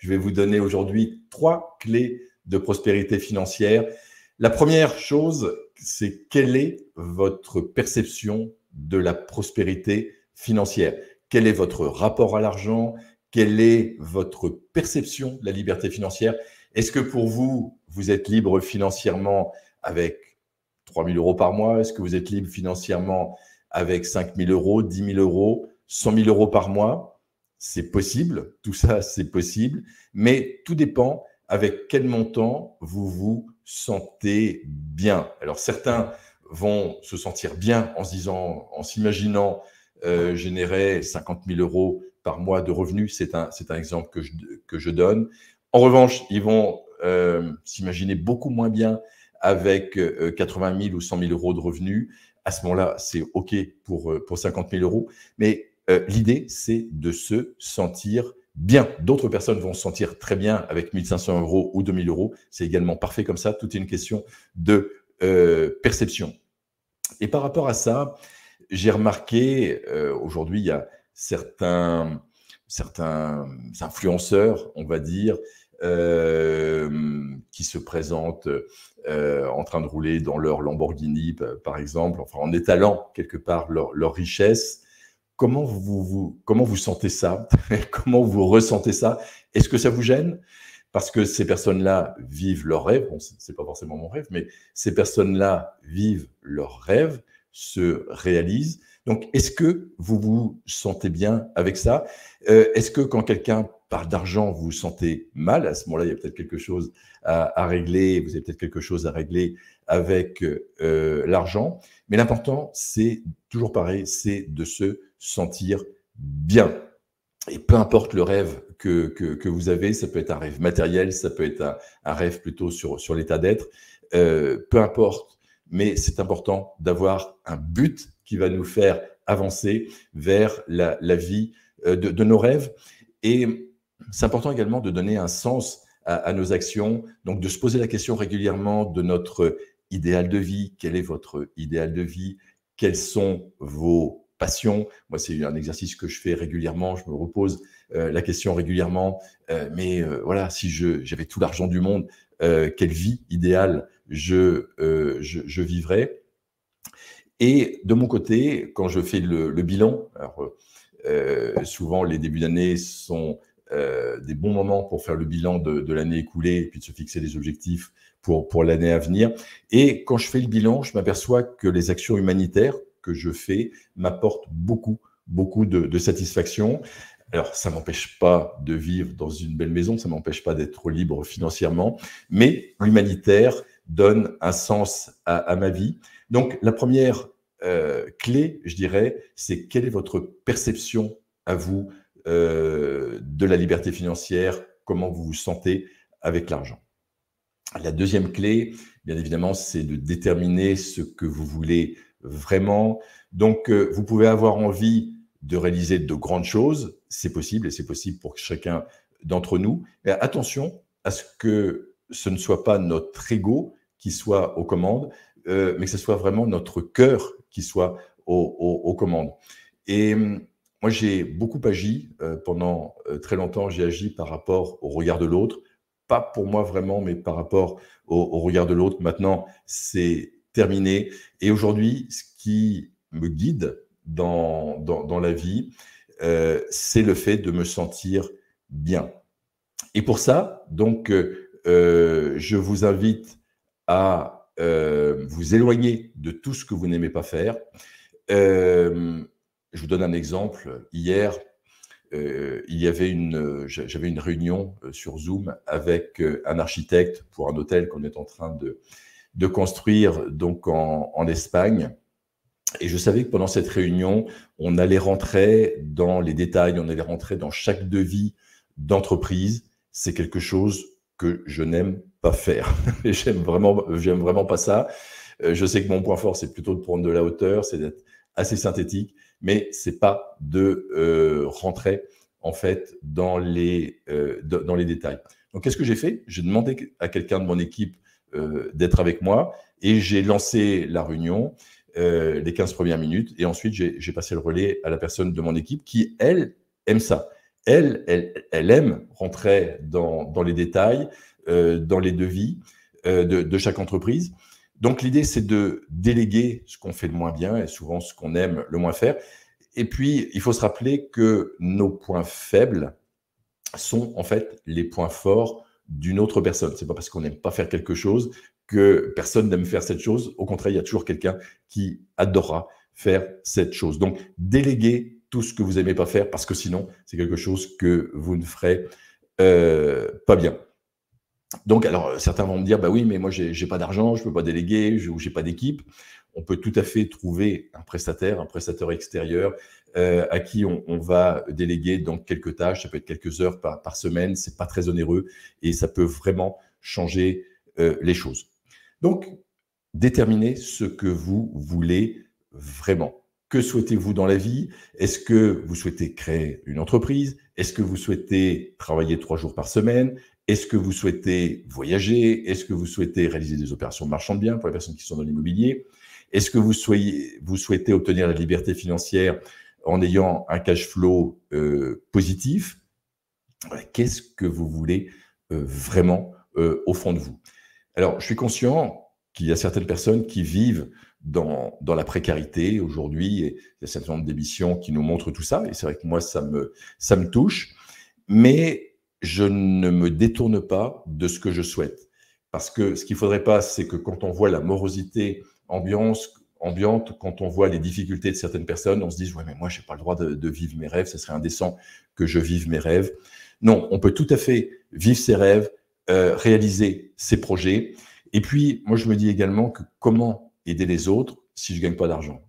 Je vais vous donner aujourd'hui trois clés de prospérité financière. La première chose, c'est quelle est votre perception de la prospérité financière Quel est votre rapport à l'argent Quelle est votre perception de la liberté financière Est-ce que pour vous, vous êtes libre financièrement avec 3 000 euros par mois Est-ce que vous êtes libre financièrement avec 5 000 euros, 10 000 euros, 100 000 euros par mois c'est possible, tout ça, c'est possible, mais tout dépend avec quel montant vous vous sentez bien. Alors certains vont se sentir bien en se disant, en s'imaginant euh, générer 50 000 euros par mois de revenus, c'est un, c'est un exemple que je, que je donne. En revanche, ils vont euh, s'imaginer beaucoup moins bien avec 80 euh, 000 ou 100 000 euros de revenus. À ce moment-là, c'est OK pour, euh, pour 50 000 euros. Mais euh, l'idée, c'est de se sentir bien. D'autres personnes vont se sentir très bien avec 1500 euros ou 2000 euros. C'est également parfait comme ça. Tout est une question de euh, perception. Et par rapport à ça, j'ai remarqué, euh, aujourd'hui, il y a certains, influenceurs, on va dire, qui se présentent en train de rouler dans leur Lamborghini, par exemple, en étalant quelque part leur richesse. Comment vous, vous, comment vous sentez ça Comment vous ressentez ça Est-ce que ça vous gêne Parce que ces personnes-là vivent leurs rêve. Bon, ce n'est pas forcément mon rêve, mais ces personnes-là vivent leurs rêves, se réalisent. Donc, est-ce que vous vous sentez bien avec ça euh, Est-ce que quand quelqu'un parle d'argent, vous vous sentez mal, à ce moment-là, il y a peut-être quelque chose à, régler, vous avez peut-être quelque chose à régler avec euh, l'argent. Mais l'important, c'est toujours pareil, c'est de se sentir bien. Et peu importe le rêve que, vous avez, ça peut être un rêve matériel, ça peut être un, rêve plutôt sur, sur l'état d'être, euh, peu importe, mais c'est important d'avoir un but qui va nous faire avancer vers la, vie euh, de, de nos rêves. Et c'est important également de donner un sens à, nos actions, donc de se poser la question régulièrement de notre idéal de vie. Quel est votre idéal de vie Quelles sont vos passions Moi, c'est un exercice que je fais régulièrement. Je me repose euh, la question régulièrement. Euh, mais euh, voilà, si j'avais tout l'argent du monde, quelle vie idéale je, je, vivrais Et de mon côté, quand je fais le, le bilan, alors, souvent les débuts d'année sont euh, des bons moments pour faire le bilan de, l'année écoulée et puis de se fixer des objectifs pour, pour l'année à venir. Et quand je fais le bilan, je m'aperçois que les actions humanitaires que je fais m'apportent beaucoup, beaucoup de, satisfaction. Alors, ça m'empêche pas de vivre dans une belle maison, ça m'empêche pas d'être libre financièrement, mais l'humanitaire donne un sens à, ma vie. Donc, la première euh, clé, je dirais, c'est quelle est votre perception à vous euh, de la liberté financière, comment vous vous sentez avec l'argent. La deuxième clé, bien évidemment, c'est de déterminer ce que vous voulez vraiment. Donc, euh, vous pouvez avoir envie de réaliser de grandes choses, c'est possible et c'est possible pour chacun d'entre nous. Mais attention à ce que ce ne soit pas notre ego qui soit aux commandes, euh, mais que ce soit vraiment notre cœur qui soit aux, aux commandes. Et hum, moi, j'ai beaucoup agi euh, pendant euh, très longtemps. J'ai agi par rapport au regard de l'autre, pas pour moi vraiment, mais par rapport au, regard de l'autre. Maintenant, c'est terminé. Et aujourd'hui, ce qui me guide dans, dans, la vie, euh, c'est le fait de me sentir bien. Et pour ça, donc, je vous invite à vous éloigner de tout ce que vous n'aimez pas faire. Je vous donne un exemple. Hier, euh, il y avait une, j'avais une réunion euh, sur Zoom avec euh, un architecte pour un hôtel qu'on est en train de, de construire donc en, en, Espagne. Et je savais que pendant cette réunion, on allait rentrer dans les détails, on allait rentrer dans chaque devis d'entreprise. C'est quelque chose que je n'aime pas faire. j'aime vraiment, j'aime vraiment pas ça. Je sais que mon point fort, c'est plutôt de prendre de la hauteur, c'est d'être assez synthétique mais c'est pas de euh, rentrer en fait dans les, euh, dans les détails. Donc qu'est-ce que j'ai fait J'ai demandé à quelqu'un de mon équipe euh, d'être avec moi et j'ai lancé la réunion les 15 premières minutes et ensuite j'ai passé le relais à la personne de mon équipe qui, elle, aime ça. Elle, elle, elle aime rentrer dans, dans les détails, dans les devis de, de, chaque entreprise. Donc l'idée, c'est de déléguer ce qu'on fait de moins bien et souvent ce qu'on aime le moins faire. Et puis, il faut se rappeler que nos points faibles sont en fait les points forts d'une autre personne. C'est pas parce qu'on n'aime pas faire quelque chose que personne n'aime faire cette chose. Au contraire, il y a toujours quelqu'un qui adorera faire cette chose. Donc, déléguer tout ce que vous n'aimez pas faire parce que sinon, c'est quelque chose que vous ne ferez euh, pas bien. Donc, alors, euh, certains vont me dire, bah oui, mais moi, j'ai pas d'argent, je peux pas déléguer, je, ou j'ai pas d'équipe. On peut tout à fait trouver un prestataire, un prestataire extérieur, euh, à qui on, va déléguer dans quelques tâches. Ça peut être quelques heures par, semaine. C'est pas très onéreux et ça peut vraiment changer euh, les choses. Donc, déterminez ce que vous voulez vraiment. Que souhaitez-vous dans la vie Est-ce que vous souhaitez créer une entreprise Est-ce que vous souhaitez travailler trois jours par semaine est-ce que vous souhaitez voyager Est-ce que vous souhaitez réaliser des opérations marchand de biens pour les personnes qui sont dans l'immobilier Est-ce que vous, vous, souhaitez obtenir la liberté financière en ayant un cash flow euh, positif Qu'est-ce que vous voulez euh, vraiment euh, au fond de vous Alors, je suis conscient qu'il y a certaines personnes qui vivent dans, dans la précarité aujourd'hui et il y a un certain nombre d'émissions qui nous montrent tout ça et c'est vrai que moi, ça me, ça me touche. Mais je ne me détourne pas de ce que je souhaite. Parce que ce qu'il ne faudrait pas, c'est que quand on voit la morosité ambiance, ambiante, quand on voit les difficultés de certaines personnes, on se dise, ouais, mais moi, je n'ai pas le droit de, vivre mes rêves, ce serait indécent que je vive mes rêves. Non, on peut tout à fait vivre ses rêves, euh, réaliser ses projets. Et puis, moi, je me dis également que comment aider les autres si je ne gagne pas d'argent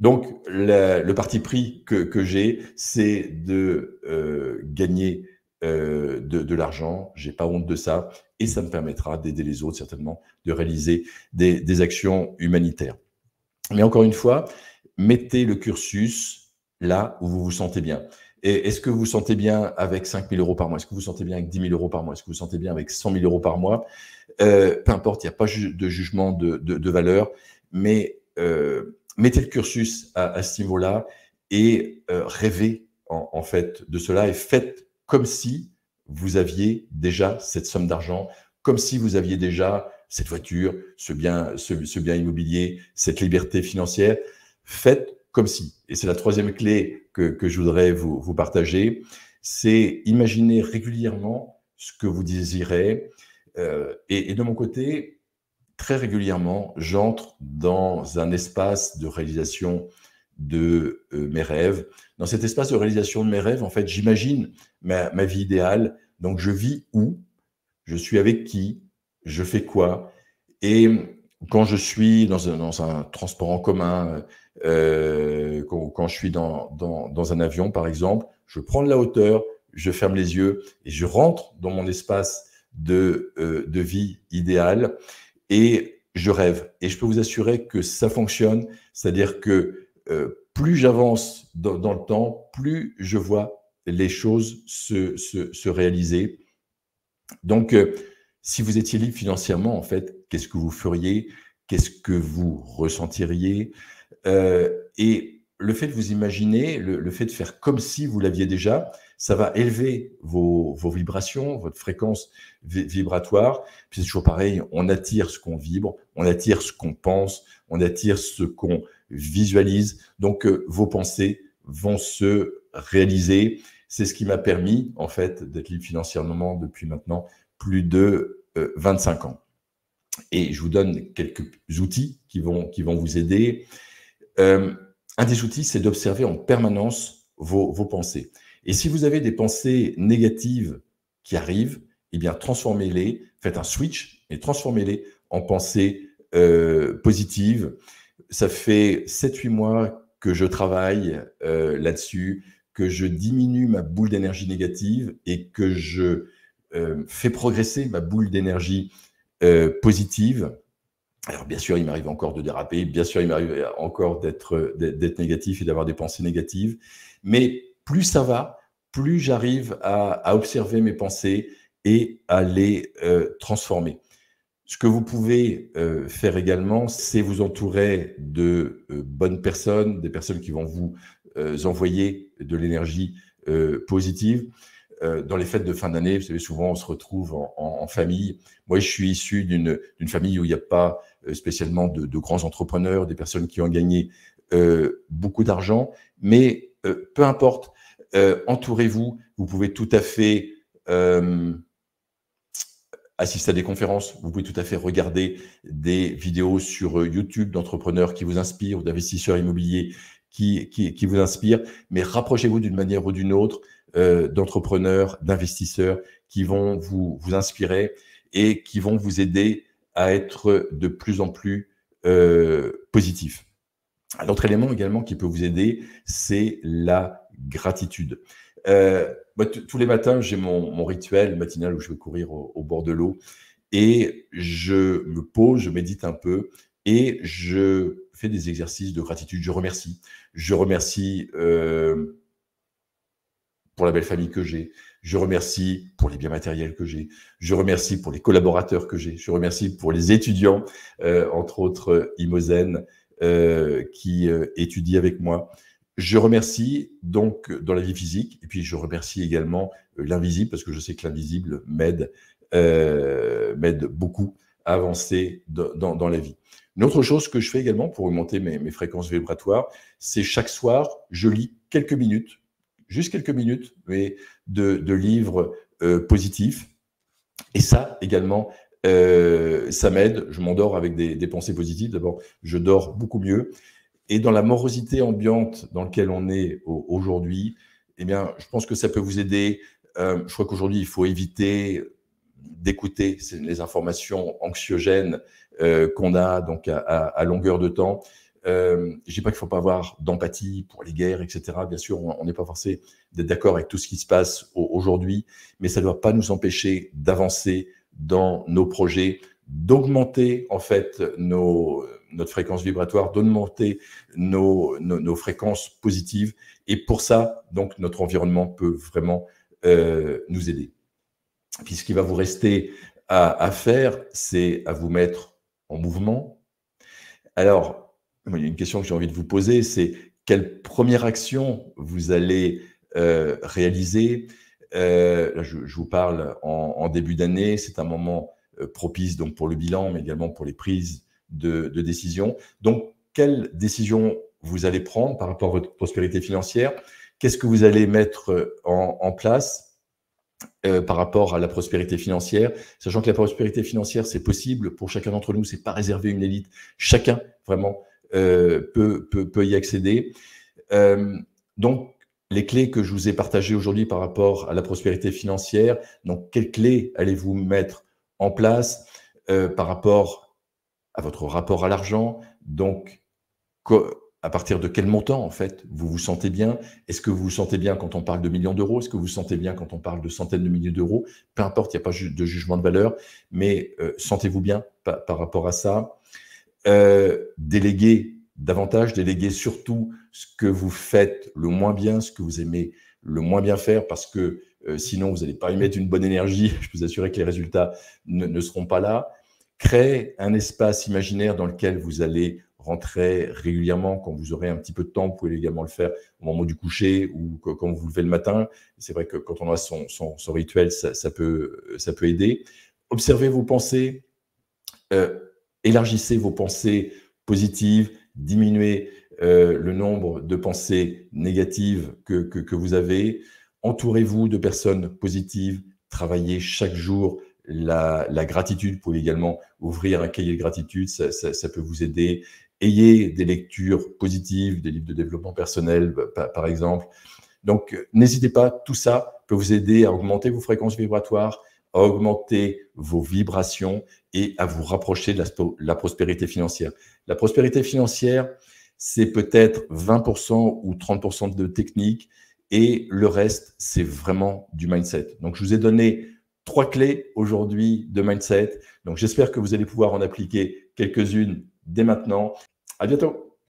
Donc, le parti pris que, j'ai, c'est de euh, gagner euh, de, de l'argent, j'ai pas honte de ça, et ça me permettra d'aider les autres certainement, de réaliser des, actions humanitaires. Mais encore une fois, mettez le cursus là où vous vous sentez bien. Et est-ce que vous vous sentez bien avec 5 000 euros par mois Est-ce que vous vous sentez bien avec 10 000 euros par mois Est-ce que vous vous sentez bien avec 100 000 euros par mois euh, Peu importe, il n'y a pas de jugement de, valeur, mais euh, mettez le cursus à, ce niveau-là et euh, rêvez en fait de cela et faites comme si vous aviez déjà cette somme d'argent, comme si vous aviez déjà cette voiture, ce bien, ce, bien immobilier, cette liberté financière. Faites comme si. Et c'est la troisième clé que, je voudrais vous, partager, c'est imaginer régulièrement ce que vous désirez. Euh, et, et de mon côté, très régulièrement, j'entre dans un espace de réalisation de euh, mes rêves. Dans cet espace de réalisation de mes rêves, en fait, j'imagine ma, vie idéale. Donc, je vis où Je suis avec qui Je fais quoi Et quand je suis dans un, un transport en commun, euh, euh, quand, je suis dans, dans, un avion, par exemple, je prends de la hauteur, je ferme les yeux et je rentre dans mon espace de, de vie idéale et je rêve. Et je peux vous assurer que ça fonctionne, c'est-à-dire que euh, plus j'avance dans, le temps, plus je vois les choses se, réaliser. Donc, euh, si vous étiez libre financièrement, en fait, qu'est-ce que vous feriez Qu'est-ce que vous ressentiriez euh, Et le fait de vous imaginer, le, fait de faire comme si vous l'aviez déjà, ça va élever vos, vibrations, votre fréquence vibratoire. Puis c'est toujours pareil, on attire ce qu'on vibre, on attire ce qu'on pense, on attire ce qu'on visualise. Donc, euh, vos pensées vont se réaliser. C'est ce qui m'a permis, en fait, d'être libre financièrement depuis maintenant plus de 25 euh, ans. Et je vous donne quelques outils qui vont, qui vont vous aider. Euh, un des outils, c'est d'observer en permanence vos, pensées. Et si vous avez des pensées négatives qui arrivent, eh bien, transformez-les, faites un switch et transformez-les en pensées positives ça fait 7-8 mois que je travaille euh, là-dessus, que je diminue ma boule d'énergie négative et que je euh, fais progresser ma boule d'énergie euh, positive. Alors bien sûr, il m'arrive encore de déraper, bien sûr, il m'arrive encore d'être, négatif et d'avoir des pensées négatives, mais plus ça va, plus j'arrive à observer mes pensées et à les transformer. Ce que vous pouvez euh, faire également, c'est vous entourer de euh, bonnes personnes, des personnes qui vont vous euh, envoyer de l'énergie positive. dans les fêtes de fin d'année, vous savez, souvent on se retrouve en, en, famille. Moi, je suis issu d'une famille où il n'y a pas spécialement de, de, grands entrepreneurs, des personnes qui ont gagné beaucoup d'argent. Mais peu importe, entourez-vous. Vous pouvez tout à fait assister à des conférences, vous pouvez tout à fait regarder des vidéos sur euh, YouTube d'entrepreneurs qui vous inspirent ou d'investisseurs immobiliers qui, qui, vous inspirent, mais rapprochez-vous d'une manière ou d'une autre euh, d'entrepreneurs, d'investisseurs qui vont vous, vous inspirer et qui vont vous aider à être de plus en plus euh, positif. L'autre élément également qui peut vous aider, c'est la gratitude. Euh, tous les matins, j'ai mon, rituel matinal où je vais courir au, bord de l'eau et je me pose, je médite un peu et je fais des exercices de gratitude. Je remercie. Je remercie euh, pour la belle famille que j'ai. Je remercie pour les biens matériels que j'ai. Je remercie pour les collaborateurs que j'ai. Je remercie pour les étudiants, euh, entre autres Imozen, qui étudient avec moi. Je remercie donc euh, dans la vie physique, et puis je remercie également euh, l'invisible, parce que je sais que l'invisible m'aide euh, m'aide beaucoup à avancer dans, la vie. Une autre chose que je fais également pour augmenter mes, fréquences vibratoires, c'est chaque soir, je lis quelques minutes, juste quelques minutes, mais de, de livres positifs. Et ça également, ça m'aide. Je m'endors avec des, des, pensées positives. D'abord, je dors beaucoup mieux. Et dans la morosité ambiante dans laquelle on est aujourd'hui, eh bien, je pense que ça peut vous aider. Euh, je crois qu'aujourd'hui, il faut éviter d'écouter les informations anxiogènes euh, qu'on a donc à, longueur de temps. Euh, je dis pas qu'il faut pas avoir d'empathie pour les guerres, etc. Bien sûr, on n'est pas forcé d'être d'accord avec tout ce qui se passe aujourd'hui, mais ça ne doit pas nous empêcher d'avancer dans nos projets, d'augmenter en fait nos notre fréquence vibratoire, d'augmenter nos, fréquences positives. Et pour ça, donc, notre environnement peut vraiment euh, nous aider. Puis ce qui va vous rester à, faire, c'est à vous mettre en mouvement. Alors, il y a une question que j'ai envie de vous poser, c'est quelle première action vous allez euh, réaliser euh, je, vous parle en, en début d'année, c'est un moment propice donc pour le bilan, mais également pour les prises de, décision. Donc, quelle décision vous allez prendre par rapport à votre prospérité financière Qu'est-ce que vous allez mettre euh, en, place euh, par rapport à la prospérité financière, sachant que la prospérité financière, c'est possible pour chacun d'entre nous, c'est pas réservé à une élite. Chacun vraiment euh, peut, peut, y accéder. donc, les clés que je vous ai partagées aujourd'hui par rapport à la prospérité financière, donc quelles clés allez-vous mettre en place par rapport à votre rapport à l'argent. Donc, à partir de quel montant, en fait, vous vous sentez bien Est-ce que vous vous sentez bien quand on parle de millions d'euros Est-ce que vous vous sentez bien quand on parle de centaines de milliers d'euros Peu importe, il n'y a pas de jugement de valeur, mais euh, sentez-vous bien par, rapport à ça. Euh, déléguer davantage, déléguer surtout ce que vous faites le moins bien, ce que vous aimez le moins bien faire, parce que euh, sinon, vous n'allez pas y mettre une bonne énergie. Je peux vous assurer que les résultats ne, ne seront pas là. Créez un espace imaginaire dans lequel vous allez rentrer régulièrement quand vous aurez un petit peu de temps. Vous pouvez également le faire au moment du coucher ou quand vous vous levez le matin. C'est vrai que quand on a son, son, son rituel, ça, peut, ça peut aider. Observez vos pensées, euh, élargissez vos pensées positives, diminuez euh, le nombre de pensées négatives que, que vous avez. Entourez-vous de personnes positives, travaillez chaque jour la, gratitude, vous pouvez également ouvrir un cahier de gratitude, ça, peut vous aider. Ayez des lectures positives, des livres de développement personnel, bah, par, exemple. Donc, euh, n'hésitez pas, tout ça peut vous aider à augmenter vos fréquences vibratoires, à augmenter vos vibrations et à vous rapprocher de la prospérité financière. La prospérité financière, c'est peut-être 20% ou 30% de technique et le reste, c'est vraiment du mindset. Donc, je vous ai donné trois clés aujourd'hui de mindset. Donc j'espère que vous allez pouvoir en appliquer quelques-unes dès maintenant. À bientôt.